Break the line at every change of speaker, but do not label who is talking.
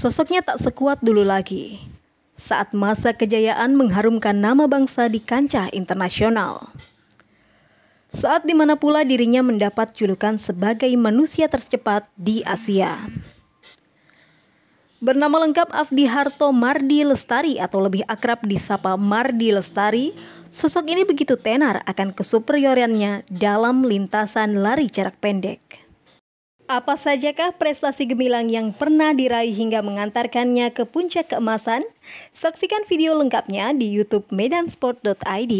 Sosoknya tak sekuat dulu lagi saat masa kejayaan mengharumkan nama bangsa di kancah internasional. Saat dimana pula dirinya mendapat julukan sebagai manusia tercepat di Asia. Bernama lengkap Afdi Harto Mardi Lestari atau lebih akrab disapa Mardi Lestari, sosok ini begitu tenar akan kesuperioriannya dalam lintasan lari jarak pendek. Apa sajakah prestasi gemilang yang pernah diraih hingga mengantarkannya ke puncak keemasan? Saksikan video lengkapnya di youtube medansport.id.